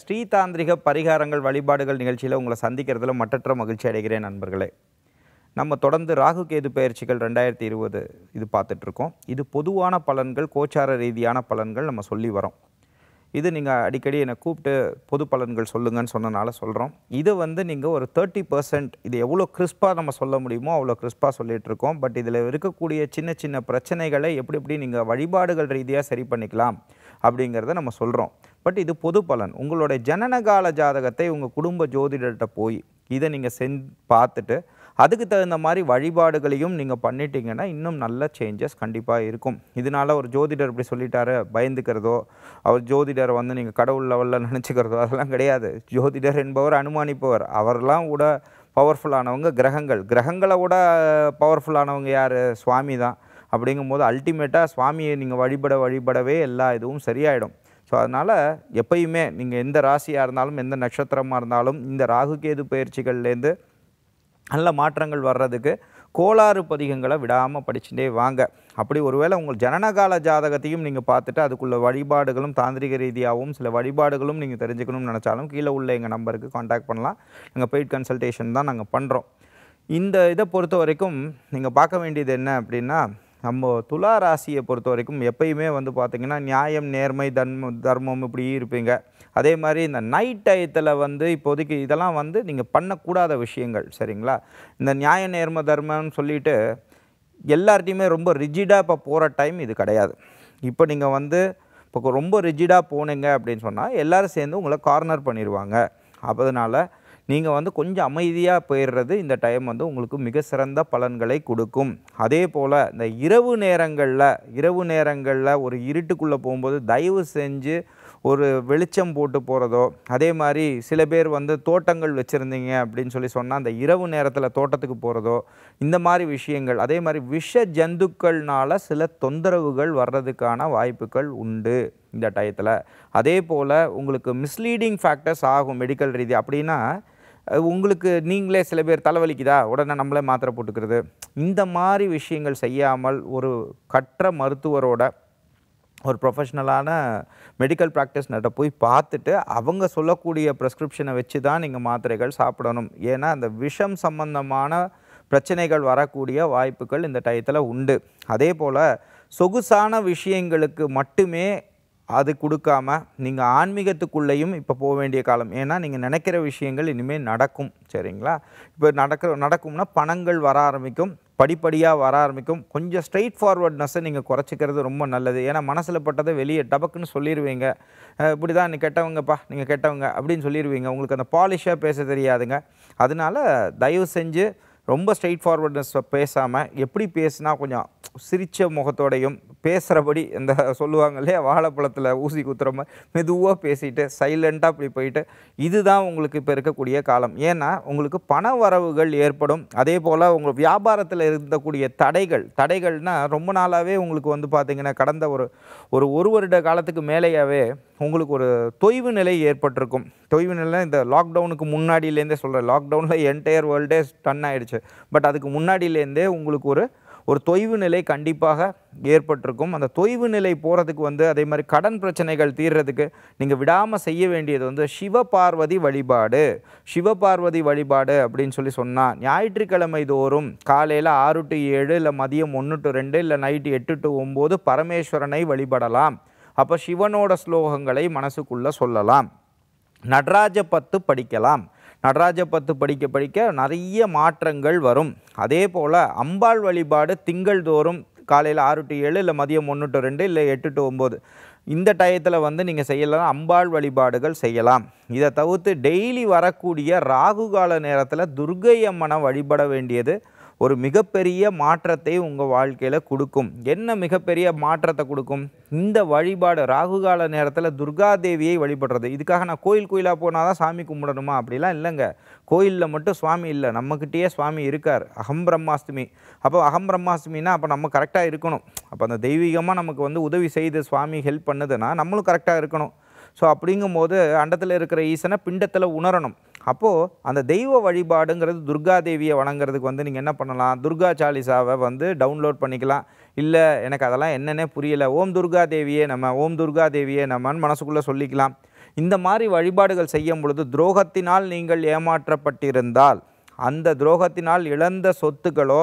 ஸ்ரீதாந்திரிக பரிகாரங்கள் வழிபாடுகள் நிகழ்ச்சியில் உங்களை சந்திக்கிறதுல மற்றற்ற மகிழ்ச்சி அடைகிறேன் நண்பர்களே நம்ம தொடர்ந்து ராகு கேது பயிற்சிகள் ரெண்டாயிரத்தி இருபது இது பார்த்துட்ருக்கோம் இது பொதுவான பலன்கள் கோச்சார ரீதியான பலன்கள் நம்ம சொல்லி வரோம் இது நீங்கள் அடிக்கடி என்னை கூப்பிட்டு பொது பலன்கள் சொல்லுங்கன்னு சொன்னனால சொல்கிறோம் இது வந்து நீங்கள் ஒரு தேர்ட்டி பர்சன்ட் இது எவ்வளோ கிறிஸ்பாக நம்ம சொல்ல முடியுமோ அவ்வளோ கிறிஸ்பாக சொல்லிகிட்ருக்கோம் பட் இதில் இருக்கக்கூடிய சின்ன சின்ன பிரச்சனைகளை எப்படி எப்படி நீங்கள் வழிபாடுகள் ரீதியாக சரி பண்ணிக்கலாம் அப்படிங்கிறத நம்ம சொல்கிறோம் பட் இது பொது பலன் உங்களுடைய ஜனனகால ஜாதகத்தை உங்கள் குடும்ப ஜோதிடர்கிட்ட போய் இதை நீங்கள் செஞ் பார்த்துட்டு அதுக்கு தகுந்த மாதிரி வழிபாடுகளையும் நீங்கள் பண்ணிட்டீங்கன்னா இன்னும் நல்ல சேஞ்சஸ் கண்டிப்பாக இருக்கும் இதனால் ஒரு ஜோதிடர் இப்படி சொல்லிட்டாரு பயந்துக்கிறதோ அவர் ஜோதிடர் வந்து நீங்கள் கடவுள் லெவலில் நினச்சிக்கிறதோ அதெல்லாம் கிடையாது ஜோதிடர் என்பவர் அனுமானிப்பவர் அவர்லாம் கூட பவர்ஃபுல்லானவங்க கிரகங்கள் கிரகங்களை விட பவர்ஃபுல்லானவங்க யார் சுவாமி தான் அப்படிங்கும்போது அல்டிமேட்டாக சுவாமியை நீங்கள் வழிபட வழிபடவே எல்லா இதுவும் சரியாயிடும் ஸோ அதனால் எப்பயுமே நீங்கள் எந்த ராசியாக இருந்தாலும் எந்த நட்சத்திரமாக இருந்தாலும் இந்த ராகுகேது பயிற்சிகள்லேருந்து நல்ல மாற்றங்கள் வர்றதுக்கு கோளாறு பதிகங்களை விடாமல் படிச்சுட்டே வாங்க அப்படி ஒருவேளை உங்கள் ஜனனகால ஜாதகத்தையும் நீங்கள் பார்த்துட்டு அதுக்குள்ள வழிபாடுகளும் தாந்திரிக ரீதியாகவும் சில வழிபாடுகளும் நீங்கள் தெரிஞ்சுக்கணும்னு நினச்சாலும் கீழே உள்ள எங்கள் நம்பருக்கு காண்டாக்ட் பண்ணலாம் நாங்கள் பெய்ட் கன்சல்டேஷன் தான் நாங்கள் பண்ணுறோம் இந்த இதை பொறுத்த வரைக்கும் நீங்கள் பார்க்க வேண்டியது என்ன அப்படின்னா நம்ம துலா ராசியை பொறுத்த வரைக்கும் எப்பயுமே வந்து பார்த்திங்கன்னா நியாயம் நேர்மை தர்ம தர்மம் இப்படி இருப்பீங்க அதே மாதிரி இந்த நைட் டயத்தில் வந்து இப்போதைக்கு இதெல்லாம் வந்து நீங்கள் பண்ணக்கூடாத விஷயங்கள் சரிங்களா இந்த நியாய நேர்ம தர்மம்னு சொல்லிட்டு எல்லார்ட்டையுமே ரொம்ப ரிஜிடாக இப்போ போகிற டைம் இது கிடையாது இப்போ நீங்கள் வந்து இப்போ ரொம்ப ரிஜிடாக போனீங்க அப்படின்னு சொன்னால் எல்லோரும் சேர்ந்து உங்களை கார்னர் பண்ணிடுவாங்க அதனால் நீங்கள் வந்து கொஞ்சம் அமைதியாக போயிடுறது இந்த டைம் வந்து உங்களுக்கு மிக சிறந்த பலன்களை கொடுக்கும் அதே போல் இந்த இரவு நேரங்களில் இரவு நேரங்களில் ஒரு இருட்டுக்குள்ளே போகும்போது தயவு செஞ்சு ஒரு வெளிச்சம் போட்டு போகிறதோ அதே மாதிரி சில பேர் வந்து தோட்டங்கள் வச்சுருந்தீங்க அப்படின்னு சொல்லி சொன்னால் அந்த இரவு நேரத்தில் தோட்டத்துக்கு போகிறதோ இந்த மாதிரி விஷயங்கள் அதே மாதிரி விஷ ஜந்துக்கள்னால் சில தொந்தரவுகள் வர்றதுக்கான வாய்ப்புகள் உண்டு இந்த டயத்தில் அதே போல் உங்களுக்கு மிஸ்லீடிங் ஃபேக்டர்ஸ் ஆகும் மெடிக்கல் ரீதி அப்படின்னா உங்களுக்கு நீங்களே சில பேர் தலைவலிக்குதா உடனே நம்மளே மாத்திரை போட்டுக்கிறது இந்த மாதிரி விஷயங்கள் செய்யாமல் ஒரு கற்ற மருத்துவரோட ஒரு ப்ரொஃபஷ்னலான மெடிக்கல் ப்ராக்டிஸ் நட்ட போய் பார்த்துட்டு அவங்க சொல்லக்கூடிய ப்ரெஸ்கிரிப்ஷனை வச்சு தான் நீங்கள் மாத்திரைகள் சாப்பிடணும் ஏன்னா அந்த விஷம் சம்பந்தமான பிரச்சனைகள் வரக்கூடிய வாய்ப்புகள் இந்த டயத்தில் உண்டு அதே போல் சொகுசான விஷயங்களுக்கு மட்டுமே அது கொடுக்காம நீங்கள் ஆன்மீகத்துக்குள்ளேயும் இப்போ போக வேண்டிய காலம் ஏன்னா நீங்கள் நினைக்கிற விஷயங்கள் இனிமேல் நடக்கும் சரிங்களா இப்போ நடக்கிற நடக்கும்னா பணங்கள் வர ஆரம்பிக்கும் படிப்படியாக வர ஆரம்பிக்கும் கொஞ்சம் ஸ்ட்ரெயிட் ஃபார்வர்ட்னஸை நீங்கள் குறைச்சிக்கிறது ரொம்ப நல்லது ஏன்னா மனசில் பட்டதை வெளியே டபக்குன்னு சொல்லிடுவீங்க இப்படி தான் நீ கெட்டவங்கப்பா நீங்கள் கெட்டவங்க அப்படின்னு சொல்லிடுவீங்க உங்களுக்கு அந்த பாலிஷாக பேச தெரியாதுங்க அதனால் தயவு செஞ்சு ரொம்ப ஸ்ட்ரெயிட் ஃபார்வர்ட்னஸ் பேசாமல் எப்படி பேசுனா கொஞ்சம் சிரித்த முகத்தோடையும் பேசுகிறபடி இந்த சொல்லுவாங்க இல்லையா வாழைப்பழத்தில் ஊசி குத்துற மாதிரி மெதுவாக பேசிட்டு சைலண்ட்டாக அப்படி போயிட்டு இதுதான் உங்களுக்கு இப்போ இருக்கக்கூடிய காலம் ஏன்னா உங்களுக்கு பண வரவுகள் ஏற்படும் அதே போல் உங்கள் வியாபாரத்தில் இருந்தக்கூடிய தடைகள் தடைகள்னால் ரொம்ப நாளாகவே உங்களுக்கு வந்து பார்த்திங்கன்னா கடந்த ஒரு ஒரு ஒரு வருட காலத்துக்கு மேலேயாவே உங்களுக்கு ஒரு தொய்வு நிலை ஏற்பட்டிருக்கும் தொய்வு நிலை இந்த லாக்டவுனுக்கு முன்னாடியிலேருந்தே சொல்கிறேன் லாக்டவுனில் என்டையர் வேர்ல்டே ஸ்டன் ஆகிடுச்சு பட் அதுக்கு முன்னாடியிலேருந்தே உங்களுக்கு ஒரு ஒரு தொய்வு நிலை கண்டிப்பாக ஏற்பட்டிருக்கும் அந்த தொய்வு நிலை போகிறதுக்கு வந்து அதே மாதிரி கடன் பிரச்சனைகள் தீர்றதுக்கு நீங்கள் விடாமல் செய்ய வேண்டியது வந்து சிவபார்வதி வழிபாடு சிவபார்வதி வழிபாடு அப்படின்னு சொல்லி சொன்னால் ஞாயிற்றுக்கிழமை தோறும் காலையில் ஆறு டு ஏழு இல்லை மதியம் ஒன்று டு ரெண்டு இல்லை நைட்டு எட்டு டு ஒம்பது பரமேஸ்வரனை வழிபடலாம் அப்போ சிவனோட ஸ்லோகங்களை மனசுக்குள்ளே சொல்லலாம் நடராஜ பத்து படிக்கலாம் நடராஜ பத்து படிக்க படிக்க நிறைய மாற்றங்கள் வரும் அதே போல் அம்பாள் வழிபாடு திங்கள் தோறும் காலையில் ஆறு டு ஏழு இல்லை மதியம் ஒன்று டு ரெண்டு இல்லை எட்டு டு ஒம்பது இந்த டயத்தில் வந்து நீங்கள் செய்யலாம் அம்பாள் வழிபாடுகள் செய்யலாம் இதை தவிர்த்து டெய்லி வரக்கூடிய ராகு கால நேரத்தில் துர்கை அம்மனை வழிபட வேண்டியது ஒரு மிகப்பெரிய மாற்றத்தை உங்கள் வாழ்க்கையில் கொடுக்கும் என்ன மிகப்பெரிய மாற்றத்தை கொடுக்கும் இந்த வழிபாடு ராகுகால நேரத்தில் துர்காதேவியை வழிபடுறது இதுக்காக நான் கோயில் கோயிலாக போனால் தான் சாமி கும்பிடணுமா அப்படிலாம் இல்லைங்க கோயிலில் மட்டும் சுவாமி இல்லை நம்மக்கிட்டேயே சுவாமி இருக்கார் அகம் பிரம்மாஷ்டமி அப்போ அகம் பிரம்மாஸ்தமின்னா அப்போ நம்ம கரெக்டாக இருக்கணும் அப்போ அந்த தெய்வீகமாக நமக்கு வந்து உதவி செய்து சுவாமி ஹெல்ப் பண்ணுதுன்னா நம்மளும் கரெக்டாக இருக்கணும் ஸோ அப்படிங்கும்போது அண்டத்தில் இருக்கிற ஈசனை பிண்டத்தில் உணரணும் அப்போது அந்த தெய்வ வழிபாடுங்கிறது துர்காதேவியை வணங்குறதுக்கு வந்து நீங்கள் என்ன பண்ணலாம் துர்கா சாலிசாவை வந்து டவுன்லோட் பண்ணிக்கலாம் இல்லை எனக்கு அதெல்லாம் என்னென்னே புரியலை ஓம் துர்கா தேவியே நம்ம ஓம் துர்கா தேவியே நம்மன்னு மனசுக்குள்ளே சொல்லிக்கலாம் இந்த மாதிரி வழிபாடுகள் செய்யும் பொழுது துரோகத்தினால் நீங்கள் ஏமாற்றப்பட்டிருந்தால் அந்த துரோகத்தினால் இழந்த சொத்துக்களோ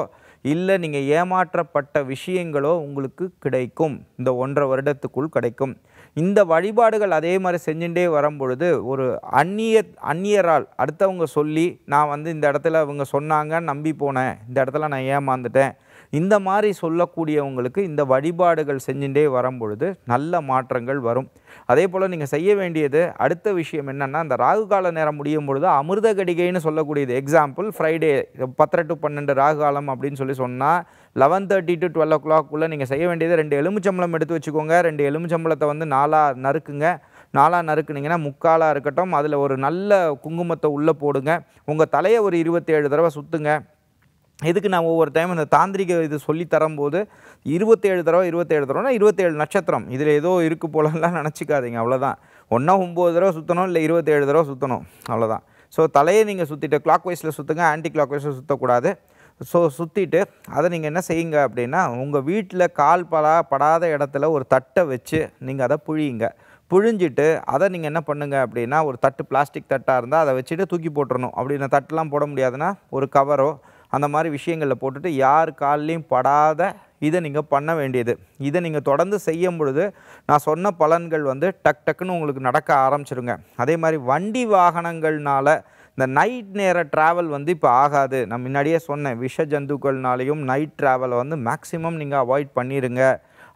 இல்லை நீங்கள் ஏமாற்றப்பட்ட விஷயங்களோ உங்களுக்கு கிடைக்கும் இந்த ஒன்றரை வருடத்துக்குள் கிடைக்கும் இந்த வழிபாடுகள் அதே மாதிரி செஞ்சுட்டே வரும்பொழுது ஒரு அந்நிய அந்நியரால் அடுத்தவங்க சொல்லி நான் வந்து இந்த இடத்துல அவங்க சொன்னாங்க நம்பி போனேன் இந்த இடத்துல நான் ஏமாந்துட்டேன் இந்த மாதிரி சொல்லக்கூடியவங்களுக்கு இந்த வழிபாடுகள் செஞ்சுட்டே வரும்பொழுது நல்ல மாற்றங்கள் வரும் அதே போல் நீங்கள் செய்ய வேண்டியது அடுத்த விஷயம் என்னென்னா அந்த ராகு கால நேரம் முடியும் பொழுது அமிர்த கடிகைன்னு சொல்லக்கூடியது எக்ஸாம்பிள் ஃப்ரைடே பத்தரை டு பன்னெண்டு ராகு காலம் அப்படின்னு சொல்லி சொன்னால் லெவன் தேர்ட்டி டு டுவெல் ஓ கிளாக்குள்ளே நீங்கள் செய்ய வேண்டியது ரெண்டு எலுமிச்சம்பளம் எடுத்து வச்சுக்கோங்க ரெண்டு எலுமிச்சம்பளத்தை வந்து நாலாக நறுக்குங்க நாலாக நறுக்குனிங்கன்னா முக்காலாக இருக்கட்டும் அதில் ஒரு நல்ல குங்குமத்தை உள்ளே போடுங்க உங்கள் தலையை ஒரு இருபத்தேழு தடவை சுற்றுங்க இதுக்கு நான் ஒவ்வொரு டைம் இந்த தாந்திரிக இது சொல்லி தரும்போது இருபத்தேழு தடவை இருபத்தேழு தடவைனா இருபத்தேழு நட்சத்திரம் இதில் ஏதோ இருக்குது போலலாம் நினச்சிக்காதீங்க அவ்வளோதான் ஒன்றா ஒம்பது தடவை சுற்றணும் இல்லை இருபத்தேழு தடவை சுற்றணும் அவ்வளோதான் ஸோ தலையை நீங்கள் சுற்றிட்டு கிளாக் வைஸில் சுற்றுங்க ஆன்டி கிளாக் வைஸில் சுற்றக்கூடாது ஸோ சுற்றிட்டு அதை நீங்கள் என்ன செய்யுங்க அப்படின்னா உங்கள் வீட்டில் கால் பலா படாத இடத்துல ஒரு தட்டை வச்சு நீங்கள் அதை புழியுங்க புழிஞ்சிட்டு அதை நீங்கள் என்ன பண்ணுங்கள் அப்படின்னா ஒரு தட்டு பிளாஸ்டிக் தட்டாக இருந்தால் அதை வச்சுட்டு தூக்கி போட்டுறணும் அப்படின்னா தட்டுலாம் தட்டெலாம் போட முடியாதுன்னா ஒரு கவரோ அந்த மாதிரி விஷயங்களில் போட்டுட்டு யார் கால்லையும் படாத இதை நீங்கள் பண்ண வேண்டியது இதை நீங்கள் தொடர்ந்து செய்யும் பொழுது நான் சொன்ன பலன்கள் வந்து டக் டக்குன்னு உங்களுக்கு நடக்க ஆரம்பிச்சிருங்க அதே மாதிரி வண்டி வாகனங்கள்னால் இந்த நைட் நேர ட்ராவல் வந்து இப்போ ஆகாது நான் முன்னாடியே சொன்னேன் விஷ ஜந்துக்கள்னாலையும் நைட் ட்ராவலை வந்து மேக்ஸிமம் நீங்கள் அவாய்ட் பண்ணிடுங்க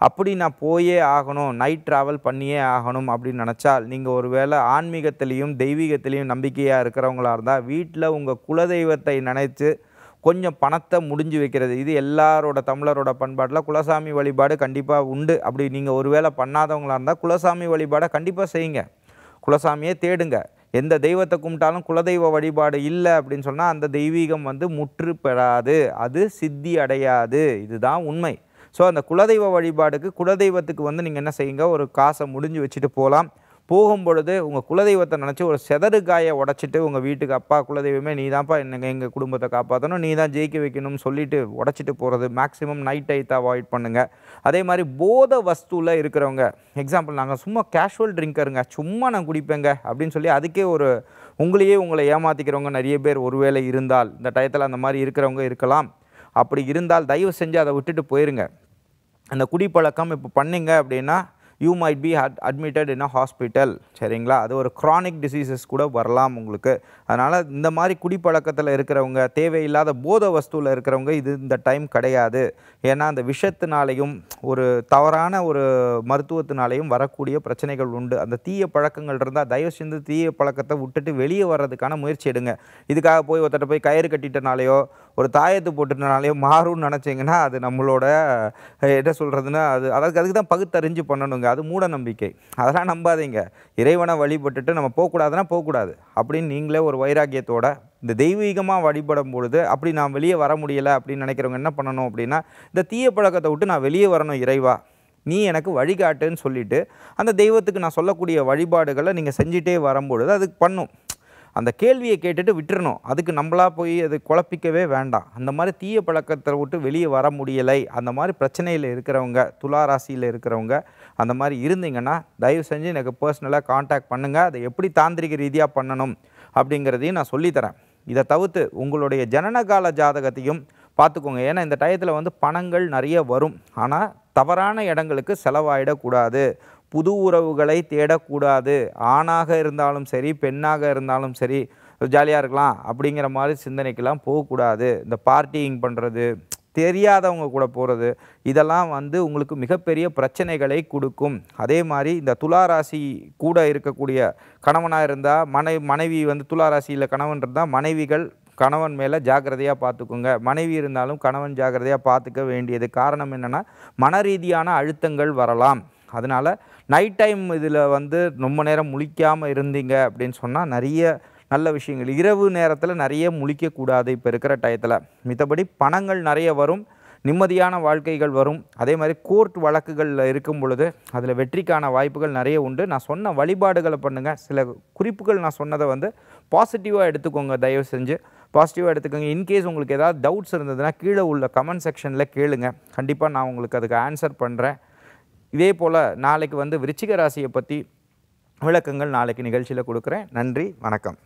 அப்படி நான் போயே ஆகணும் நைட் ட்ராவல் பண்ணியே ஆகணும் அப்படின்னு நினச்சால் நீங்கள் ஒரு வேளை ஆன்மீகத்திலையும் தெய்வீகத்திலையும் நம்பிக்கையாக இருக்கிறவங்களா இருந்தால் வீட்டில் உங்கள் குலதெய்வத்தை நினைத்து கொஞ்சம் பணத்தை முடிஞ்சு வைக்கிறது இது எல்லாரோட தமிழரோட பண்பாட்டில் குலசாமி வழிபாடு கண்டிப்பாக உண்டு அப்படி நீங்கள் ஒருவேளை பண்ணாதவங்களாக இருந்தால் குலசாமி வழிபாடை கண்டிப்பாக செய்யுங்க குலசாமியே தேடுங்க எந்த தெய்வத்தை கும்பிட்டாலும் குலதெய்வ வழிபாடு இல்லை அப்படின்னு சொன்னால் அந்த தெய்வீகம் வந்து முற்று பெறாது அது சித்தி அடையாது இதுதான் உண்மை ஸோ அந்த குலதெய்வ வழிபாடுக்கு குலதெய்வத்துக்கு வந்து நீங்கள் என்ன செய்யுங்க ஒரு காசை முடிஞ்சு வச்சுட்டு போகலாம் போகும்பொழுது உங்கள் குலதெய்வத்தை நினச்சி ஒரு செதறு காயை உடச்சிட்டு உங்கள் வீட்டுக்கு அப்பா குலதெய்வமே நீ தான்ப்பா என்னங்க எங்கள் குடும்பத்தை காப்பாற்றணும் நீ தான் ஜெயிக்க வைக்கணும்னு சொல்லிட்டு உடச்சிட்டு போகிறது மேக்ஸிமம் நைட் டைத்தை அவாய்ட் பண்ணுங்கள் அதே மாதிரி போத வஸ்துவில் இருக்கிறவங்க எக்ஸாம்பிள் நாங்கள் சும்மா கேஷுவல் ட்ரிங்கருங்க சும்மா நான் குடிப்பேங்க அப்படின்னு சொல்லி அதுக்கே ஒரு உங்களையே உங்களை ஏமாற்றிக்கிறவங்க நிறைய பேர் ஒருவேளை இருந்தால் இந்த டயத்தில் அந்த மாதிரி இருக்கிறவங்க இருக்கலாம் அப்படி இருந்தால் தயவு செஞ்சு அதை விட்டுட்டு போயிருங்க அந்த குடிப்பழக்கம் இப்போ பண்ணிங்க அப்படின்னா you might be at admitted in a hospital சரிங்களா அது ஒரு க்ரானிக் டிசீசஸ் கூட வரலாம் உங்களுக்கு அதனால் இந்த மாதிரி குடிப்பழக்கத்தில் இருக்கிறவங்க தேவையில்லாத போத வஸ்துவில் இருக்கிறவங்க இது இந்த டைம் கிடையாது ஏன்னா அந்த விஷத்தினாலையும் ஒரு தவறான ஒரு மருத்துவத்தினாலையும் வரக்கூடிய பிரச்சனைகள் உண்டு அந்த தீய பழக்கங்கள் இருந்தால் தயவு செஞ்சு தீய பழக்கத்தை விட்டுட்டு வெளியே வர்றதுக்கான முயற்சி எடுங்க இதுக்காக போய் ஒருத்தட்ட போய் கயிறு கட்டிட்டனாலேயோ ஒரு தாயத்து போட்டுட்டனாலேயோ மாறும்னு நினச்சிங்கன்னா அது நம்மளோட என்ன சொல்கிறதுன்னா அது அதற்கு அதுக்கு தான் பகுத்தறிஞ்சு பண்ணணுங்க அது மூட நம்பிக்கை அதெல்லாம் நம்பாதீங்க இறைவனை வழிபட்டுட்டு நம்ம போகக்கூடாதுன்னா போகக்கூடாது அப்படின்னு நீங்களே ஒரு வைராக்கியத்தோட இந்த தெய்வீகமாக வழிபடும் பொழுது அப்படி நான் வெளியே வர முடியலை அப்படின்னு நினைக்கிறவங்க என்ன பண்ணணும் அப்படின்னா இந்த தீய பழக்கத்தை விட்டு நான் வெளியே வரணும் இறைவா நீ எனக்கு வழிகாட்டுன்னு சொல்லிவிட்டு அந்த தெய்வத்துக்கு நான் சொல்லக்கூடிய வழிபாடுகளை நீங்கள் செஞ்சிட்டே வரும்பொழுது அதுக்கு பண்ணும் அந்த கேள்வியை கேட்டுட்டு விட்டுறணும் அதுக்கு நம்மளாக போய் அது குழப்பிக்கவே வேண்டாம் அந்த மாதிரி தீய பழக்கத்தை விட்டு வெளியே வர முடியலை அந்த மாதிரி பிரச்சனையில் இருக்கிறவங்க துலா ராசியில் இருக்கிறவங்க அந்த மாதிரி இருந்தீங்கன்னா தயவு செஞ்சு எனக்கு பர்சனலாக காண்டாக்ட் பண்ணுங்கள் அதை எப்படி தாந்திரிக ரீதியாக பண்ணணும் அப்படிங்கிறதையும் நான் சொல்லித்தரேன் இதை தவிர்த்து உங்களுடைய ஜனனகால ஜாதகத்தையும் பார்த்துக்கோங்க ஏன்னா இந்த டயத்தில் வந்து பணங்கள் நிறைய வரும் ஆனால் தவறான இடங்களுக்கு செலவாயிடக்கூடாது புது உறவுகளை தேடக்கூடாது ஆணாக இருந்தாலும் சரி பெண்ணாக இருந்தாலும் சரி ஜாலியாக இருக்கலாம் அப்படிங்கிற மாதிரி சிந்தனைக்கெல்லாம் போகக்கூடாது இந்த பார்ட்டிங் பண்ணுறது தெரியாதவங்க கூட போகிறது இதெல்லாம் வந்து உங்களுக்கு மிகப்பெரிய பிரச்சனைகளை கொடுக்கும் அதே மாதிரி இந்த துளாராசி கூட இருக்கக்கூடிய கணவனாக இருந்தால் மனை மனைவி வந்து துளாராசியில் கணவன் இருந்தால் மனைவிகள் கணவன் மேலே ஜாக்கிரதையாக பார்த்துக்குங்க மனைவி இருந்தாலும் கணவன் ஜாக்கிரதையாக பார்த்துக்க வேண்டியது காரணம் என்னென்னா மன ரீதியான அழுத்தங்கள் வரலாம் அதனால் நைட் டைம் இதில் வந்து ரொம்ப நேரம் முழிக்காமல் இருந்தீங்க அப்படின்னு சொன்னால் நிறைய நல்ல விஷயங்கள் இரவு நேரத்தில் நிறைய முழிக்கக்கூடாது இப்போ இருக்கிற டயத்தில் மித்தபடி பணங்கள் நிறைய வரும் நிம்மதியான வாழ்க்கைகள் வரும் அதே மாதிரி கோர்ட் வழக்குகளில் இருக்கும் பொழுது அதில் வெற்றிக்கான வாய்ப்புகள் நிறைய உண்டு நான் சொன்ன வழிபாடுகளை பண்ணுங்கள் சில குறிப்புகள் நான் சொன்னதை வந்து பாசிட்டிவாக எடுத்துக்கோங்க தயவு செஞ்சு பாசிட்டிவாக எடுத்துக்கோங்க இன்கேஸ் உங்களுக்கு ஏதாவது டவுட்ஸ் இருந்ததுன்னா கீழே உள்ள கமெண்ட் செக்ஷனில் கேளுங்கள் கண்டிப்பாக நான் உங்களுக்கு அதுக்கு ஆன்சர் பண்ணுறேன் இதே போல் நாளைக்கு வந்து விருச்சிக ராசியை பற்றி விளக்கங்கள் நாளைக்கு நிகழ்ச்சியில் கொடுக்குறேன் நன்றி வணக்கம்